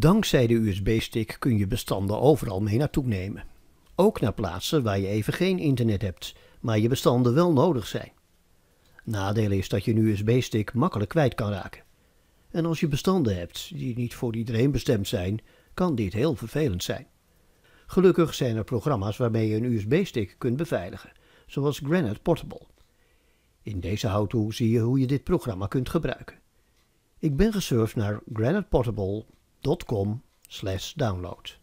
Dankzij de USB-stick kun je bestanden overal mee naartoe nemen. Ook naar plaatsen waar je even geen internet hebt, maar je bestanden wel nodig zijn. Nadeel is dat je een USB-stick makkelijk kwijt kan raken. En als je bestanden hebt die niet voor iedereen bestemd zijn, kan dit heel vervelend zijn. Gelukkig zijn er programma's waarmee je een USB-stick kunt beveiligen, zoals Granite Portable. In deze how zie je hoe je dit programma kunt gebruiken. Ik ben gesurfd naar Portable com download.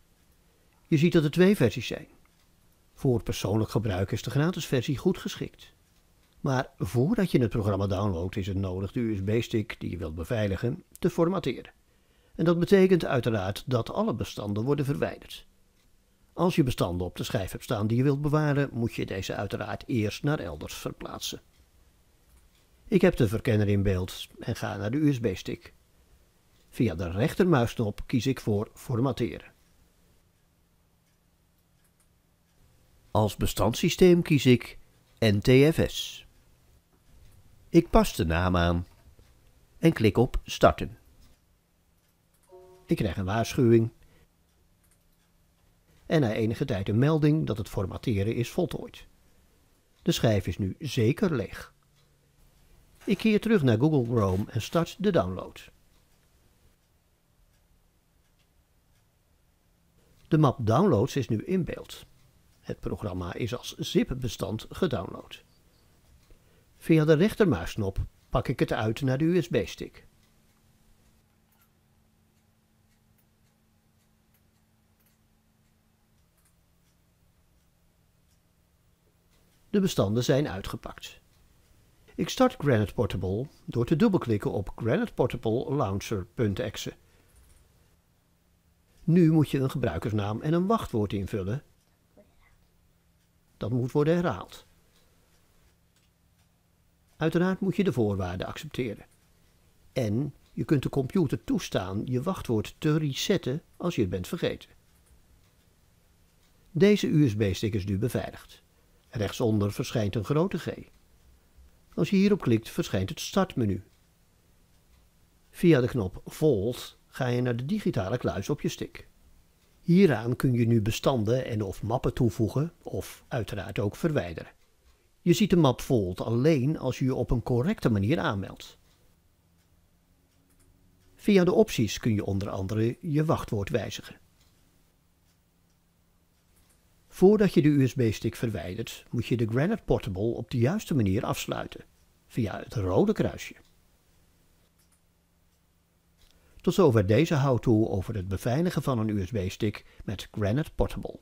Je ziet dat er twee versies zijn. Voor persoonlijk gebruik is de gratis versie goed geschikt. Maar voordat je het programma downloadt is het nodig de USB-stick die je wilt beveiligen te formateren. En dat betekent uiteraard dat alle bestanden worden verwijderd. Als je bestanden op de schijf hebt staan die je wilt bewaren, moet je deze uiteraard eerst naar elders verplaatsen. Ik heb de verkenner in beeld en ga naar de USB-stick. Via de rechtermuisknop kies ik voor Formateren. Als bestandssysteem kies ik NTFS. Ik pas de naam aan en klik op Starten. Ik krijg een waarschuwing en na enige tijd een melding dat het formateren is voltooid. De schijf is nu zeker leeg. Ik keer terug naar Google Chrome en start de download. De map downloads is nu in beeld. Het programma is als zip-bestand gedownload. Via de rechtermuisknop pak ik het uit naar de USB-stick. De bestanden zijn uitgepakt. Ik start Granite Portable door te dubbelklikken op Portable launcher.exe. Nu moet je een gebruikersnaam en een wachtwoord invullen. Dat moet worden herhaald. Uiteraard moet je de voorwaarden accepteren. En je kunt de computer toestaan je wachtwoord te resetten als je het bent vergeten. Deze USB-stick is nu beveiligd. Rechtsonder verschijnt een grote G. Als je hierop klikt verschijnt het startmenu. Via de knop Volt ga je naar de digitale kluis op je stick. Hieraan kun je nu bestanden en of mappen toevoegen of uiteraard ook verwijderen. Je ziet de map Volt alleen als je je op een correcte manier aanmeldt. Via de opties kun je onder andere je wachtwoord wijzigen. Voordat je de USB-stick verwijdert, moet je de Granite Portable op de juiste manier afsluiten, via het rode kruisje. Tot zover deze how-to over het beveiligen van een USB-stick met Granite Portable.